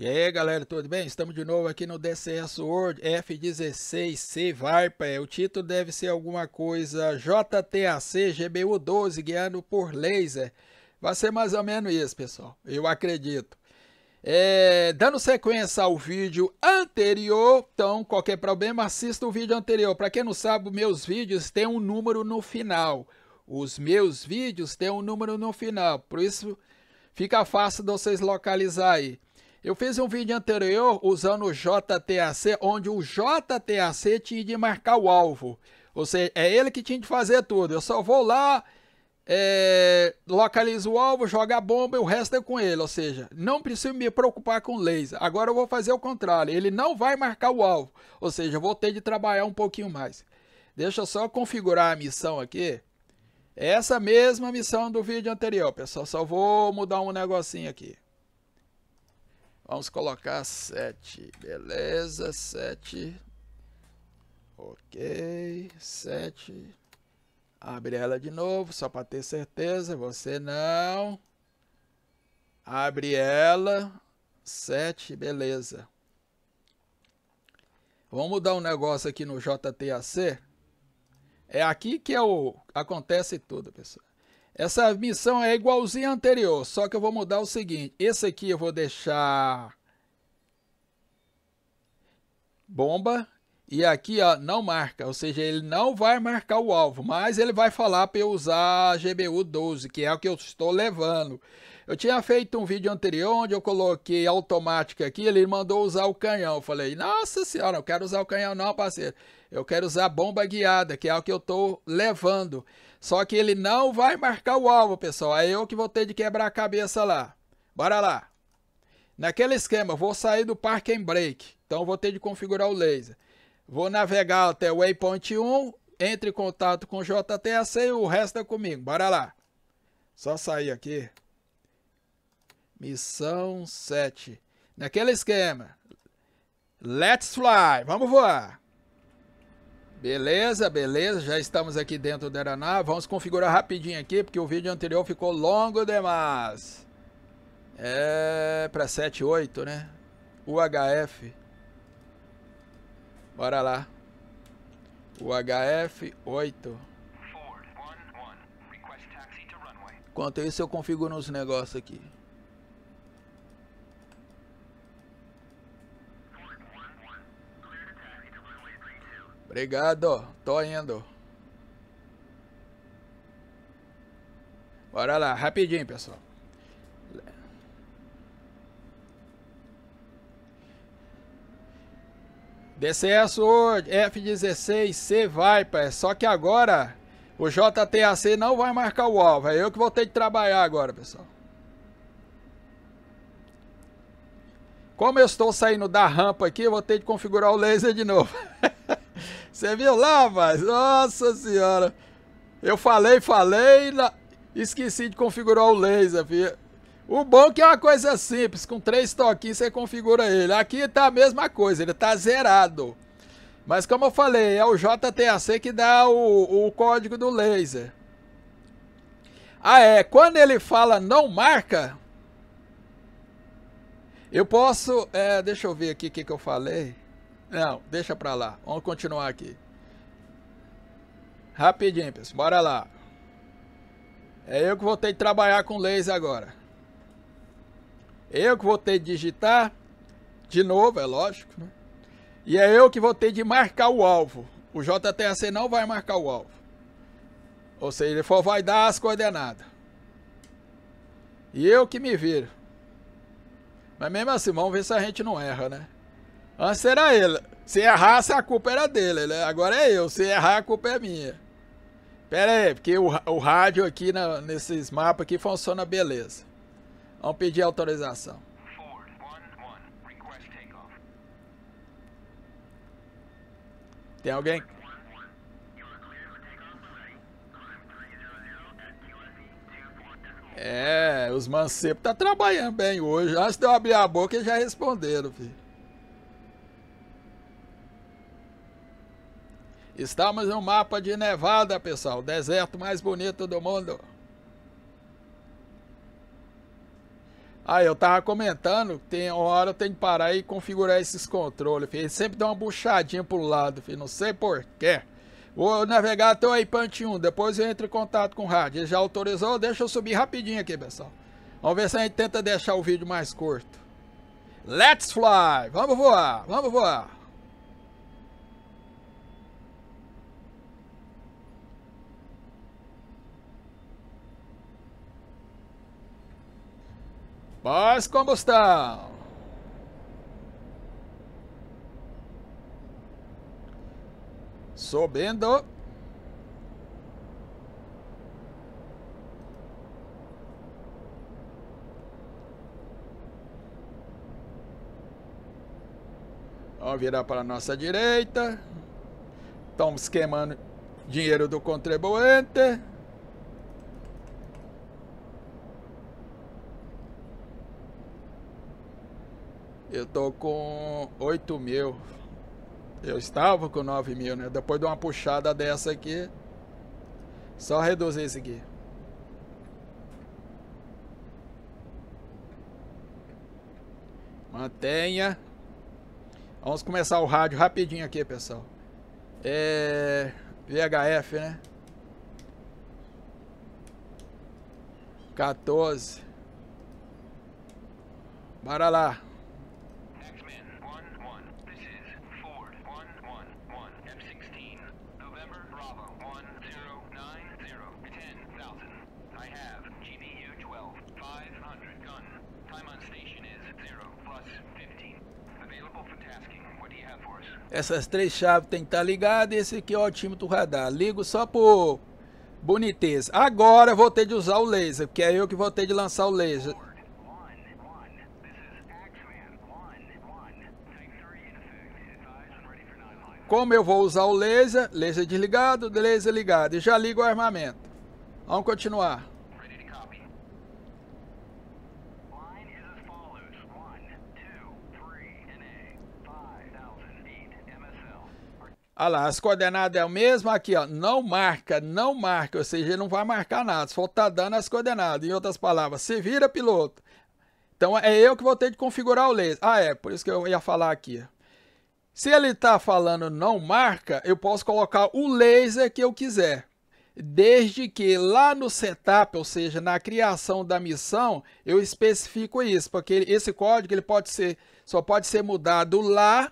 E aí galera, tudo bem? Estamos de novo aqui no DCS World F16C Varpa. É, o título deve ser alguma coisa JTAC GBU12 guiando por laser. Vai ser mais ou menos isso, pessoal. Eu acredito. É, dando sequência ao vídeo anterior, então qualquer problema assista o vídeo anterior. Para quem não sabe, meus vídeos têm um número no final. Os meus vídeos têm um número no final, por isso fica fácil de vocês localizar aí. Eu fiz um vídeo anterior usando o JTAC, onde o JTAC tinha de marcar o alvo. Ou seja, é ele que tinha de fazer tudo. Eu só vou lá, é, localizo o alvo, jogo a bomba e o resto é com ele. Ou seja, não preciso me preocupar com laser. Agora eu vou fazer o contrário. Ele não vai marcar o alvo. Ou seja, eu vou ter de trabalhar um pouquinho mais. Deixa eu só configurar a missão aqui. É essa mesma missão do vídeo anterior, pessoal. Só vou mudar um negocinho aqui. Vamos colocar 7, beleza, 7, ok, 7, abre ela de novo, só para ter certeza, você não, abre ela, 7, beleza. Vamos mudar um negócio aqui no JTAC, é aqui que é o, acontece tudo, pessoal. Essa missão é igualzinha à anterior, só que eu vou mudar o seguinte. Esse aqui eu vou deixar bomba e aqui ó, não marca, ou seja, ele não vai marcar o alvo, mas ele vai falar para eu usar a GBU 12, que é o que eu estou levando. Eu tinha feito um vídeo anterior onde eu coloquei automática aqui, ele mandou usar o canhão. Eu falei, nossa senhora, não quero usar o canhão não, parceiro. Eu quero usar a bomba guiada, que é o que eu estou levando. Só que ele não vai marcar o alvo, pessoal. É eu que vou ter de quebrar a cabeça lá. Bora lá. Naquele esquema, vou sair do Park and Break. Então, vou ter de configurar o laser. Vou navegar até o Waypoint 1. Entre em contato com o JTAC e o resto é comigo. Bora lá. Só sair aqui. Missão 7. Naquele esquema. Let's fly. Vamos voar. Beleza, beleza, já estamos aqui dentro da Araná, vamos configurar rapidinho aqui, porque o vídeo anterior ficou longo demais. É, para 7.8, né? UHF. Bora lá. UHF 8. Enquanto isso eu configuro uns negócios aqui. Obrigado, Tô indo. Bora lá, rapidinho, pessoal. DCS F16 C Viper, só que agora o JTAC não vai marcar o alvo, é eu que vou ter que trabalhar agora, pessoal. Como eu estou saindo da rampa aqui, eu vou ter que configurar o laser de novo. Você viu lá, mas Nossa senhora. Eu falei, falei, na... esqueci de configurar o laser, filho. O bom é que é uma coisa simples, com três toquinhos você configura ele. Aqui tá a mesma coisa, ele tá zerado. Mas como eu falei, é o JTAC que dá o, o código do laser. Ah é, quando ele fala não marca, eu posso... É, deixa eu ver aqui o que, que eu falei. Não, deixa pra lá. Vamos continuar aqui. Rapidinho, pessoal. Bora lá. É eu que vou ter que trabalhar com laser agora. Eu que vou ter digitar. De novo, é lógico. Né? E é eu que vou ter de marcar o alvo. O JTAC não vai marcar o alvo. Ou seja, ele só vai dar as coordenadas. E eu que me viro. Mas mesmo assim, vamos ver se a gente não erra, né? Antes ah, era ele. Se errasse, a culpa era dele. Né? Agora é eu. Se errar, a culpa é minha. Pera aí, porque o, o rádio aqui na, nesses mapas aqui funciona beleza. Vamos pedir autorização. Tem alguém? É, os mancebos tá trabalhando bem hoje. Antes de eu abrir a boca, eles já responderam, filho. Estamos no mapa de Nevada, pessoal. Deserto mais bonito do mundo. Ah, eu tava comentando, tem uma hora eu tenho que parar e configurar esses controles, filho. Ele sempre dá uma buchadinha pro lado, filho. Não sei porquê. Vou navegar até o iPant 1, depois eu entro em contato com o rádio. Ele já autorizou, deixa eu subir rapidinho aqui, pessoal. Vamos ver se a gente tenta deixar o vídeo mais curto. Let's fly! Vamos voar, vamos voar! Pós combustão. Subindo. Vamos virar para a nossa direita. Estamos queimando dinheiro do contribuinte. Eu tô com 8 mil. Eu estava com 9 mil, né? Depois de uma puxada dessa aqui, só reduzir isso aqui. Mantenha. Vamos começar o rádio rapidinho aqui, pessoal. É... VHF, né? 14. Bora lá. Essas três chaves tem que estar tá e esse aqui é o do radar. Ligo só por boniteza. Agora vou ter de usar o laser, porque é eu que vou ter de lançar o laser. Como eu vou usar o laser, laser desligado, laser ligado. E já ligo o armamento. Vamos continuar. Olha lá, as coordenadas é o mesmo aqui, ó. Não marca, não marca, ou seja, ele não vai marcar nada, só está dando as coordenadas. Em outras palavras, se vira piloto. Então é eu que vou ter de configurar o laser. Ah, é, por isso que eu ia falar aqui. Se ele está falando não marca, eu posso colocar o laser que eu quiser. Desde que lá no setup, ou seja, na criação da missão, eu especifico isso, porque esse código ele pode ser, só pode ser mudado lá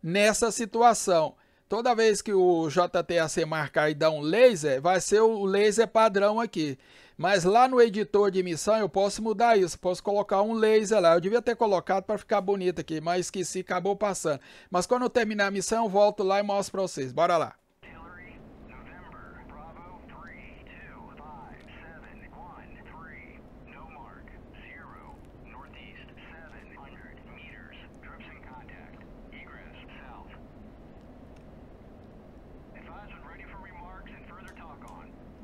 nessa situação. Toda vez que o JTAC marcar e dar um laser, vai ser o laser padrão aqui. Mas lá no editor de missão eu posso mudar isso, posso colocar um laser lá. Eu devia ter colocado para ficar bonito aqui, mas esqueci, acabou passando. Mas quando eu terminar a missão, eu volto lá e mostro para vocês. Bora lá.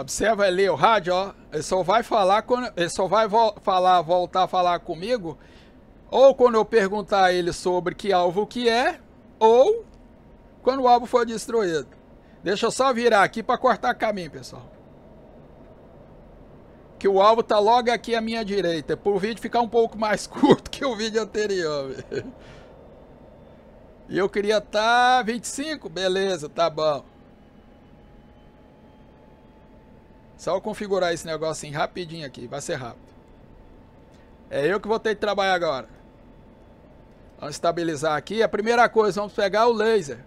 Observa ali o rádio, ó. Ele só vai falar quando ele só vai vo falar, voltar a falar comigo ou quando eu perguntar a ele sobre que alvo que é ou quando o alvo for destruído. Deixa eu só virar aqui para cortar caminho, pessoal. Que o alvo tá logo aqui à minha direita, para o vídeo ficar um pouco mais curto que o vídeo anterior. E eu queria tá 25, beleza, tá bom. Só eu configurar esse negócio assim rapidinho aqui, vai ser rápido. É eu que vou ter que trabalhar agora. Vamos estabilizar aqui. A primeira coisa, vamos pegar o laser.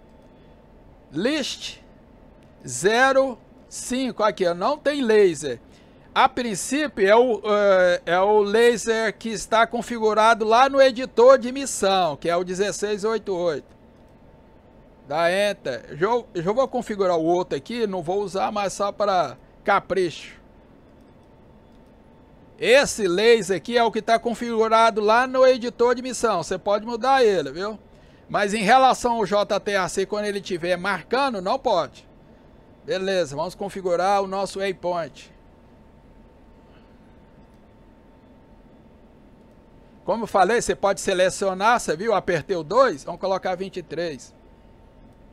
List 05. Aqui, não tem laser. A princípio é o, eh, é o laser que está configurado lá no editor de missão, que é o 1688. Da Enter. Eu, eu vou configurar o outro aqui, não vou usar, mas só para Capricho. Esse laser aqui é o que está configurado lá no editor de missão. Você pode mudar ele, viu? Mas em relação ao JTAC, quando ele estiver marcando, não pode. Beleza, vamos configurar o nosso waypoint. Como eu falei, você pode selecionar, você viu? Apertei o 2, vamos colocar 23.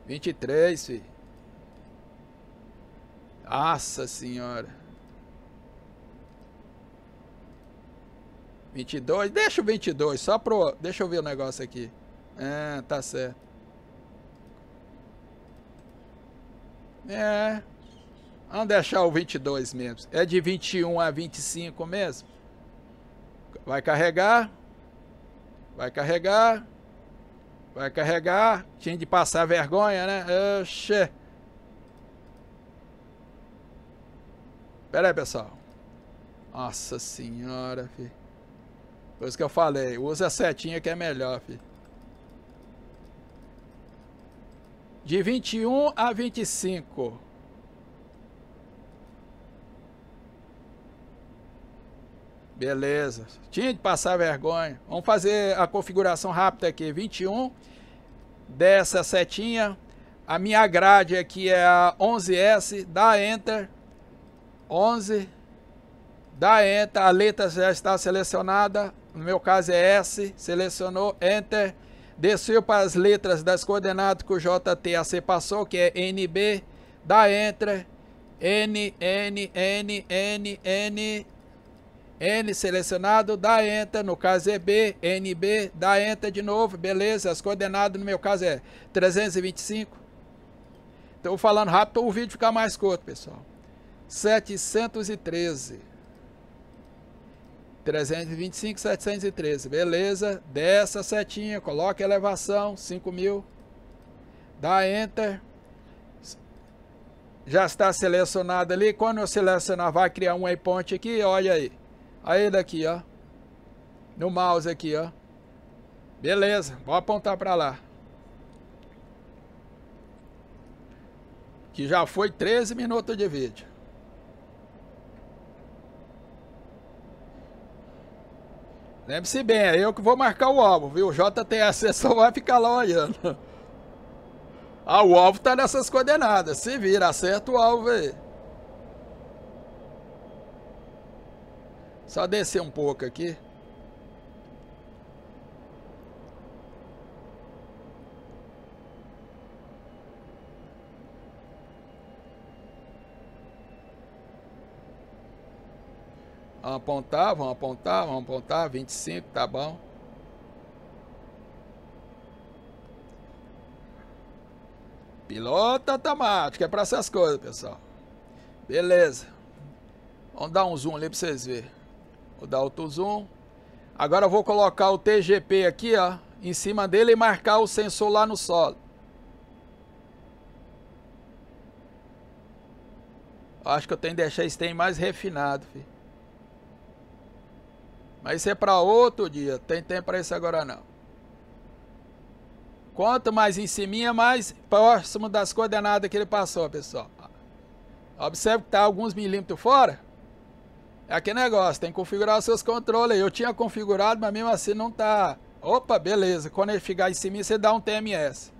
23, filho. Nossa senhora. 22. Deixa o 22, só pro... Deixa eu ver o negócio aqui. Ah, tá certo. É. Vamos deixar o 22 mesmo. É de 21 a 25 mesmo. Vai carregar. Vai carregar. Vai carregar. Tinha de passar vergonha, né? Oxê. Pera aí, pessoal. Nossa senhora, filho. Foi isso que eu falei. Usa a setinha que é melhor, filho. De 21 a 25. Beleza. Tinha de passar vergonha. Vamos fazer a configuração rápida aqui. 21. Dessa setinha. A minha grade aqui é a 11S. Dá Enter. 11 dá enter, a letra já está selecionada, no meu caso é S, selecionou, enter, desceu para as letras das coordenadas que o JTAC passou, que é NB, dá enter, N, N, N, N, N, N selecionado, dá enter, no caso é B, NB, dá enter de novo, beleza, as coordenadas no meu caso é 325, estou então, falando rápido para o vídeo ficar mais curto, pessoal. 713. 325, 713. Beleza. Desce a setinha, coloca a elevação, 5.000. mil. Dá Enter. Já está selecionado ali. Quando eu selecionar, vai criar um waypoint aqui. Olha aí. Aí daqui, ó. No mouse aqui, ó. Beleza. Vou apontar para lá. que já foi 13 minutos de vídeo. Lembre-se bem, é eu que vou marcar o alvo, viu? O JTS só vai ficar lá olhando. Ah, o alvo tá nessas coordenadas. Se vira, acerta o alvo aí. Só descer um pouco aqui. apontar, vão apontar, vão apontar, 25, tá bom. Piloto automático, é para essas coisas, pessoal. Beleza. Vamos dar um zoom ali para vocês verem. Vou dar outro zoom. Agora eu vou colocar o TGP aqui, ó, em cima dele e marcar o sensor lá no solo. Acho que eu tenho que deixar esse trem mais refinado, filho. Mas isso é para outro dia, tem tempo para isso agora não. Quanto mais em cima, mais próximo das coordenadas é que ele passou, pessoal. Observe que está alguns milímetros fora. É aquele negócio, tem que configurar os seus controles. Eu tinha configurado, mas mesmo assim não tá. Opa, beleza. Quando ele ficar em cima, você dá um TMS.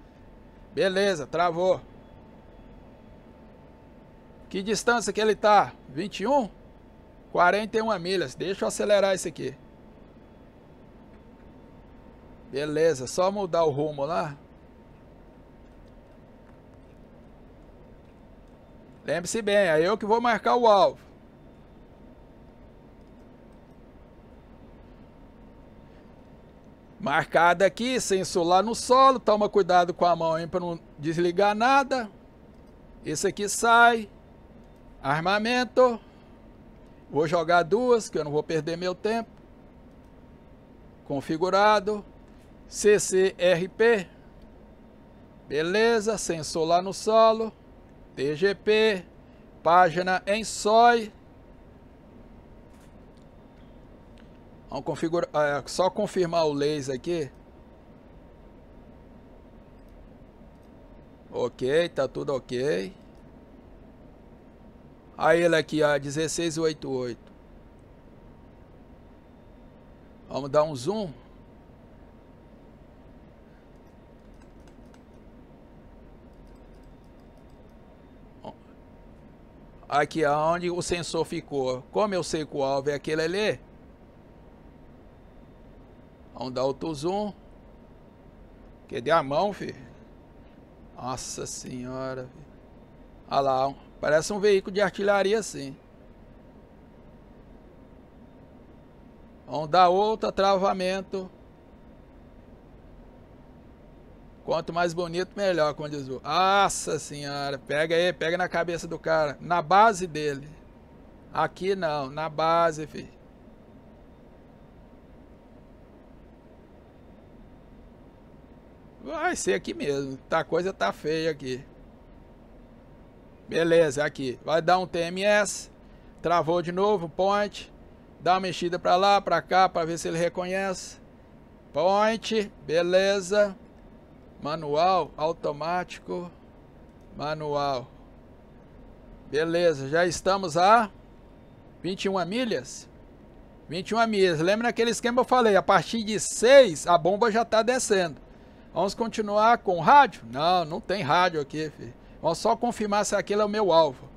Beleza, travou. Que distância que ele tá? 21? 41 milhas. Deixa eu acelerar isso aqui. Beleza, só mudar o rumo lá. Lembre-se bem, é eu que vou marcar o alvo. Marcado aqui, sensor lá no solo. Toma cuidado com a mão para não desligar nada. Esse aqui sai. Armamento. Vou jogar duas, que eu não vou perder meu tempo. Configurado. CCRP. Beleza, sensor lá no solo. TGP. Página em SOI. Vamos configurar, ah, é, só confirmar o laser aqui. Ok, tá tudo ok. Aí ele aqui, a 1688. Vamos dar um zoom. Aqui aonde o sensor ficou. Como eu sei que o alvo é aquele ali. Vamos dar outro zoom. Cadê a mão, filho? Nossa senhora. Olha lá. Parece um veículo de artilharia, sim. Vamos dar outro travamento. Quanto mais bonito, melhor, como diz o... Nossa senhora, pega aí, pega na cabeça do cara, na base dele. Aqui não, na base, filho. Vai ser aqui mesmo, tá, a coisa tá feia aqui. Beleza, é aqui. Vai dar um TMS. Travou de novo, point. Dá uma mexida para lá, para cá, para ver se ele reconhece. Point, beleza. Manual, automático. Manual. Beleza, já estamos a 21 milhas. 21 milhas. Lembra aquele esquema que eu falei? A partir de 6, a bomba já está descendo. Vamos continuar com rádio? Não, não tem rádio aqui, filho. Vamos só confirmar se aquele é o meu alvo.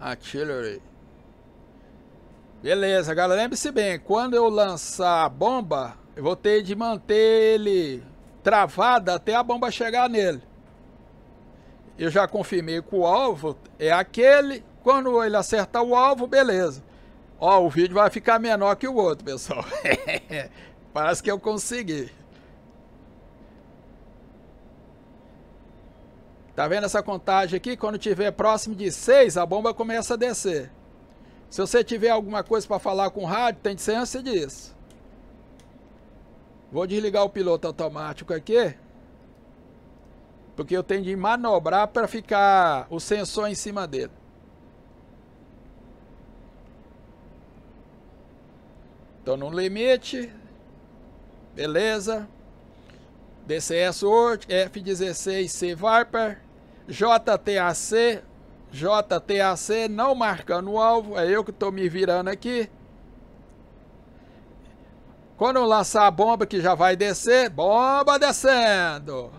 Artillery. Beleza, galera. Lembre-se bem, quando eu lançar a bomba, eu vou ter de manter ele travado até a bomba chegar nele. Eu já confirmei que o alvo é aquele. Quando ele acertar o alvo, beleza. Ó, o vídeo vai ficar menor que o outro, pessoal. Parece que eu consegui. Tá vendo essa contagem aqui? Quando tiver próximo de 6, a bomba começa a descer. Se você tiver alguma coisa para falar com o rádio, tem licença disso. Vou desligar o piloto automático aqui. Porque eu tenho de manobrar para ficar o sensor em cima dele. Estou no limite, beleza. DCS Word, F16C Viper, JTAC, JTAC não marcando o alvo, é eu que estou me virando aqui. Quando lançar a bomba que já vai descer, bomba descendo.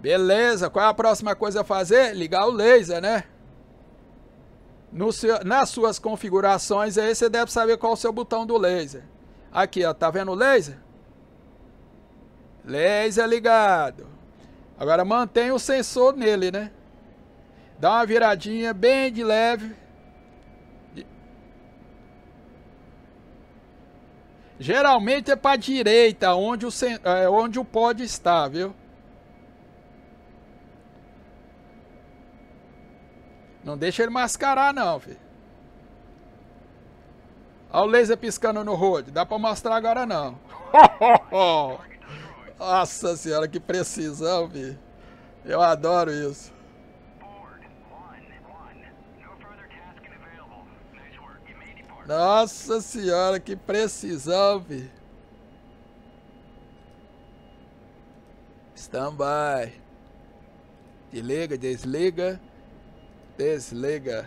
Beleza, qual é a próxima coisa a fazer? Ligar o laser, né? No seu, nas suas configurações aí você deve saber qual é o seu botão do laser. Aqui, ó, tá vendo o laser? Laser ligado. Agora mantém o sensor nele, né? Dá uma viradinha bem de leve. Geralmente é para direita, onde o, é, onde o pod está, viu? Não deixa ele mascarar, não, filho. Olha o laser piscando no road. Dá pra mostrar agora, não. Nossa senhora, que precisão, filho. Eu adoro isso. Nossa senhora, que precisão, vi. by. Desliga, desliga. Desliga.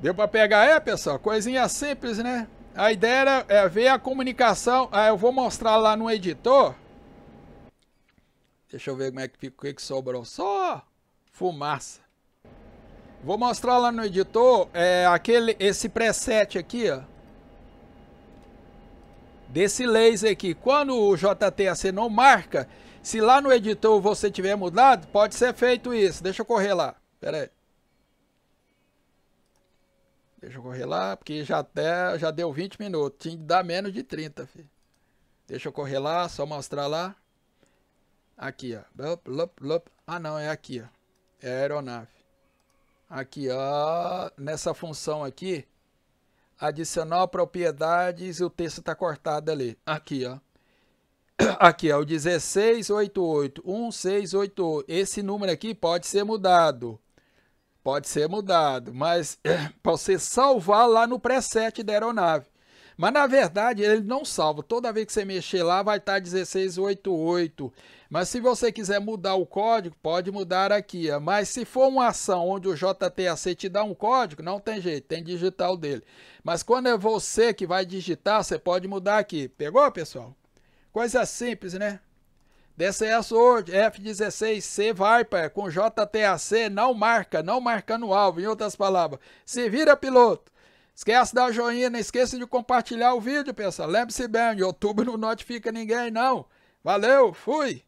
Deu para pegar? É, pessoal, coisinha simples, né? A ideia era é, ver a comunicação. Ah, eu vou mostrar lá no editor. Deixa eu ver como é que, o que sobrou. Só fumaça. Vou mostrar lá no editor é, aquele, esse preset aqui, ó. Desse laser aqui. Quando o JTAC não marca, se lá no editor você tiver mudado, pode ser feito isso. Deixa eu correr lá. Pera aí. Deixa eu correr lá, porque já, até, já deu 20 minutos. Tinha que dar menos de 30, filho. Deixa eu correr lá, só mostrar lá. Aqui, ó. Ah, não, é aqui, ó. É a aeronave aqui ó, nessa função aqui, adicional propriedades, o texto está cortado ali, aqui ó. Aqui ó, o 1688, 1688, esse número aqui pode ser mudado, pode ser mudado, mas é, pode ser salvar lá no preset da aeronave. Mas na verdade ele não salva. Toda vez que você mexer lá vai tá estar 1688. Mas se você quiser mudar o código, pode mudar aqui. Mas se for uma ação onde o JTAC te dá um código, não tem jeito, tem digital dele. Mas quando é você que vai digitar, você pode mudar aqui. Pegou, pessoal? Coisa simples, né? DCS Word F16C Viper com JTAC não marca, não marca no alvo. Em outras palavras, se vira piloto. Esquece da joinha, não esqueça de compartilhar o vídeo, pessoal. Lembre-se bem, YouTube não notifica ninguém, não. Valeu, fui!